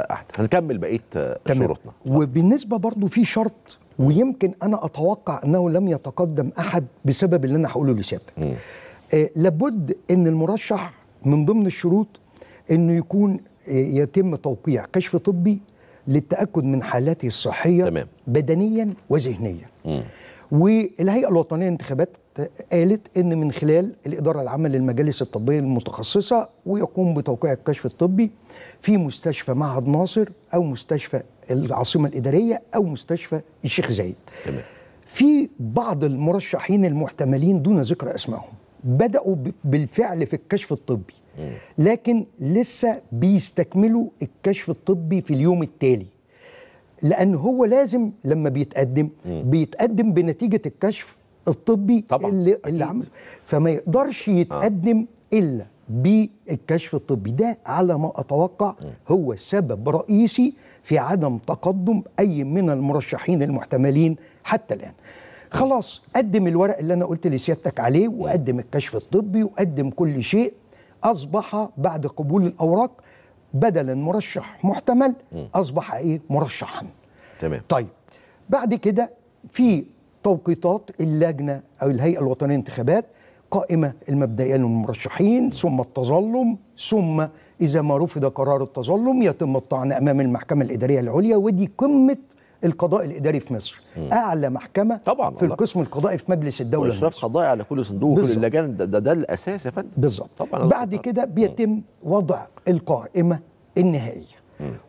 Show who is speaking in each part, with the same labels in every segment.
Speaker 1: احد هنكمل بقيه آه، شروطنا وبالنسبه برضو في شرط ويمكن انا اتوقع انه لم يتقدم احد بسبب اللي انا هقوله لسيادتك آه لابد ان المرشح من ضمن الشروط انه يكون آه، يتم توقيع كشف طبي للتاكد من حالته الصحيه تمام. بدنيا وذهنيا والهيئه الوطنيه للانتخابات قالت ان من خلال الاداره العامه للمجالس الطبيه المتخصصه ويقوم بتوقيع الكشف الطبي في مستشفى معهد ناصر او مستشفى العاصمه الاداريه او مستشفى الشيخ زايد. تمام. في بعض المرشحين المحتملين دون ذكر اسمائهم بداوا بالفعل في الكشف الطبي لكن لسه بيستكملوا الكشف الطبي في اليوم التالي. لان هو لازم لما بيتقدم بيتقدم بنتيجه الكشف الطبي طبعا اللي, أكيد. اللي عمله فما يقدرش آه. يتقدم آه. الا بالكشف الطبي ده على ما اتوقع هو سبب رئيسي في عدم تقدم اي من المرشحين المحتملين حتى الان خلاص قدم الورق اللي انا قلت لسيادتك عليه وقدم الكشف الطبي وقدم كل شيء اصبح بعد قبول الاوراق بدلا مرشح محتمل اصبح ايه مرشحا تمام طيب بعد كده في توقيتات اللجنة أو الهيئة الوطنية للانتخابات قائمة المبدئية للمرشحين ثم التظلم ثم إذا ما رفض قرار التظلم يتم الطعن أمام المحكمة الإدارية العليا ودي قمة القضاء الاداري في مصر مم. اعلى محكمه طبعا في الله. القسم القضائي في مجلس الدوله واشراف قضائي على كل صندوق وكل اللجان ده, ده, ده الاساس يا فندم بالظبط طبعا بعد كده بيتم مم. وضع القائمه النهائيه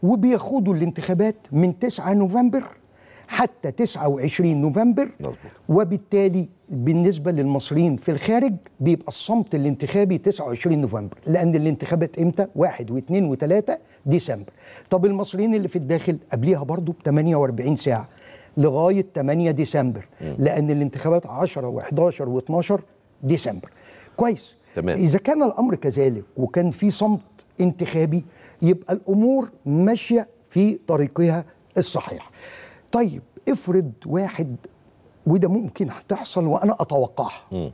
Speaker 1: وبيخوضوا الانتخابات من 9 نوفمبر حتى 29 نوفمبر وبالتالي بالنسبة للمصريين في الخارج بيبقى الصمت الانتخابي 29 نوفمبر لأن الانتخابات إمتى؟ 1 و2 و3 ديسمبر طب المصريين اللي في الداخل قبليها برضو ب 48 ساعة لغاية 8 ديسمبر لأن الانتخابات 10 و11 و12 ديسمبر كويس تمام. إذا كان الأمر كذلك وكان في صمت انتخابي يبقى الأمور ماشية في طريقها الصحيح طيب افرض واحد وده ممكن هتحصل وانا اتوقعها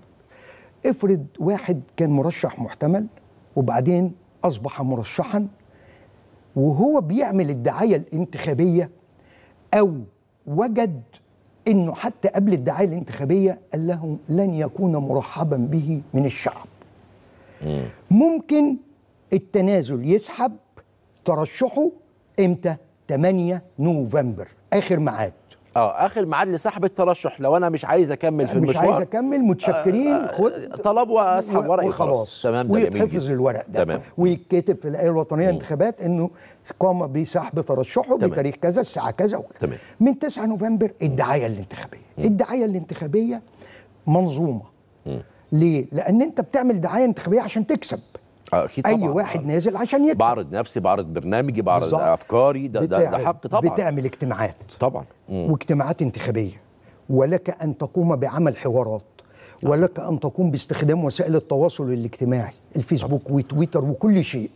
Speaker 1: افرض واحد كان مرشح محتمل وبعدين اصبح مرشحا وهو بيعمل الدعايه الانتخابيه او وجد انه حتى قبل الدعايه الانتخابيه قال لهم لن يكون مرحبا به من الشعب ممكن التنازل يسحب ترشحه امتى 8 نوفمبر اخر ميعاد اه اخر ميعاد لسحب الترشح لو انا مش عايز اكمل في المشوار مش عايز اكمل متشكرين آه آه خد طلب واسحب ورقي خلاص تمام ده ويتحفظ الورق ده تمام ويتكتب في الايه الوطنيه للانتخابات انه قام بسحب ترشحه تمام. بتاريخ كذا الساعه كذا تمام من 9 نوفمبر الدعايه الانتخابيه الدعايه الانتخابيه منظومه ليه؟ لان انت بتعمل دعايه انتخابيه عشان تكسب اكيد طبعا اي واحد نازل عشان يكسب بعرض نفسي بعرض برنامجي بعرض بالزبط. افكاري ده, ده, ده حق طبعا بتعمل اجتماعات طبعا مم. واجتماعات انتخابيه ولك ان تقوم بعمل حوارات ولك ان تقوم باستخدام وسائل التواصل الاجتماعي الفيسبوك طبعا. وتويتر وكل شيء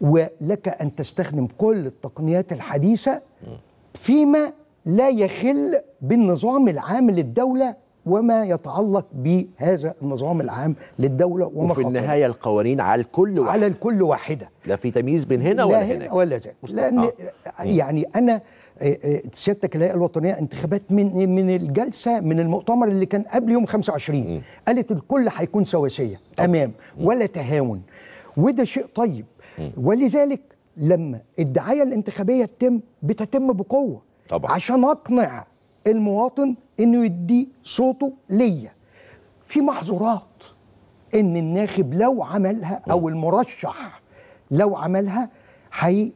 Speaker 1: ولك ان تستخدم كل التقنيات الحديثه فيما لا يخل بالنظام العام للدوله وما يتعلق بهذا النظام العام للدوله وما وفي النهايه القوانين على الكل واحده على الكل واحده لا في تمييز بين هنا ولا هنا, ولا ذاك لان آه. آه. يعني انا آه، آه، سيادتك الهيئه الوطنيه انتخابات من من الجلسه من المؤتمر اللي كان قبل يوم 25 م. قالت الكل هيكون سواسيه تمام ولا تهاون وده شيء طيب م. ولذلك لما الدعايه الانتخابيه تتم بتتم بقوه طبعا عشان اقنع المواطن انه يدي صوته ليا في محظورات ان الناخب لو عملها او المرشح لو عملها هي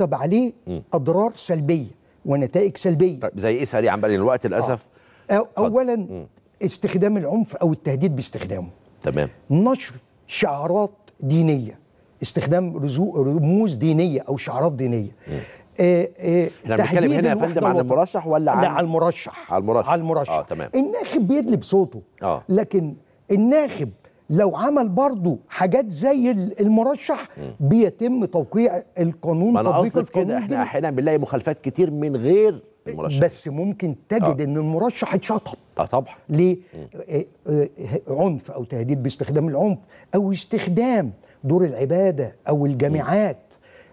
Speaker 1: عليه اضرار سلبيه ونتائج سلبيه طيب زي ايه سريعا بقى الوقت للاسف آه. اولا م. استخدام العنف او التهديد باستخدامه تمام نشر شعارات دينيه استخدام رموز دينيه او شعارات دينيه م. إيه إيه احنا بنتكلم هنا يا فندم عن المرشح ولا عن لا على المرشح على المرشح على المرشح اه تمام الناخب بيدلي بصوته اه لكن الناخب لو عمل برضه حاجات زي المرشح بيتم توقيع القانون ما انا قصدي كده احنا احيانا بنلاقي مخالفات كتير من غير إيه، المرشح بس ممكن تجد آه. ان المرشح اتشطب اه طبعا ليه آه آه عنف او تهديد باستخدام العنف او استخدام دور العباده او الجامعات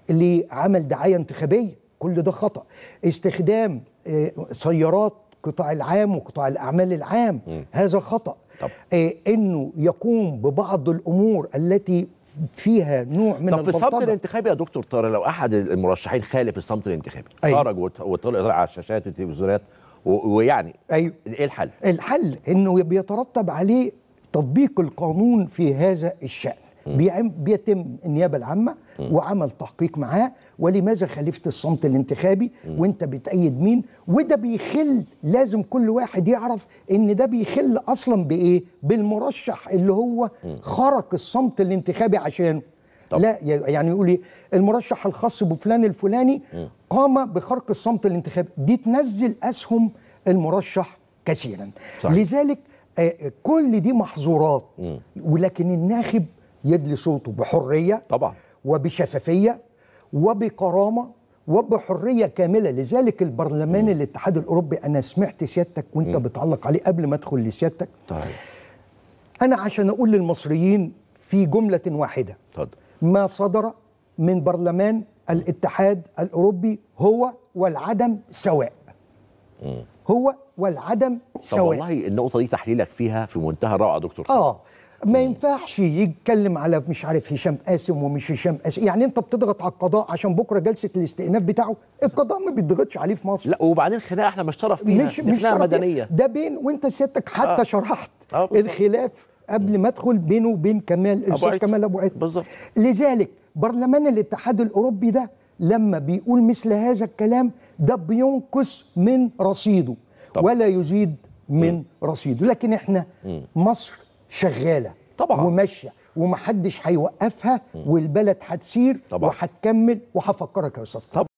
Speaker 1: لعمل عمل دعايه انتخابيه كل ده خطا استخدام آه، سيارات قطاع العام وقطاع الاعمال العام م. هذا خطا طب. آه، انه يقوم ببعض الامور التي فيها نوع من طب في الصمت الانتخابي يا دكتور طارق لو احد المرشحين خالف الصمت الانتخابي أيوه. خرج وطلع على الشاشات والتلفزيونات ويعني ايوه ايه الحل؟ الحل انه بيترتب عليه تطبيق القانون في هذا الشان بيتم النيابه العامه وعمل تحقيق معاه ولماذا خالفت الصمت الانتخابي وانت بتأيد مين وده بيخل لازم كل واحد يعرف ان ده بيخل اصلا بايه بالمرشح اللي هو خرق الصمت الانتخابي عشانه طب. لا يعني يقول ايه المرشح الخاص بفلان الفلاني قام بخرق الصمت الانتخابي دي تنزل اسهم المرشح كثيرا صحيح. لذلك آه، كل دي محظورات ولكن الناخب يدلي صوته بحريه طبعا وبشفافيه وبكرامه وبحريه كامله لذلك البرلمان مم. الاتحاد الاوروبي انا سمعت سيادتك وانت مم. بتعلق عليه قبل ما ادخل لسيادتك طيب انا عشان اقول للمصريين في جمله واحده طيب. ما صدر من برلمان الاتحاد الاوروبي هو والعدم سواء مم. هو والعدم سواء طب والله النقطه دي تحليلك فيها في منتهى الروعه دكتور اه ما ينفعش يتكلم على مش عارف هشام قاسم ومش هشام قاسم يعني انت بتضغط على القضاء عشان بكره جلسه الاستئناف بتاعه القضاء ما بيضغطش عليه في مصر لا وبعدين خناقه احنا مش طرف فيها مش مش طرف مدنيه ده بين وانت سيادتك حتى آه. شرحت آه الخلاف قبل ما ادخل بينه وبين كمال الاستاذ كمال ابو عيد بالظبط لذلك برلمان الاتحاد الاوروبي ده لما بيقول مثل هذا الكلام ده بينقص من رصيده طبعا. ولا يزيد من م. رصيده لكن احنا م. مصر شغاله طبعا وماشيه ومحدش هيوقفها والبلد هتسير وهتكمل وهفكرك يا استاذ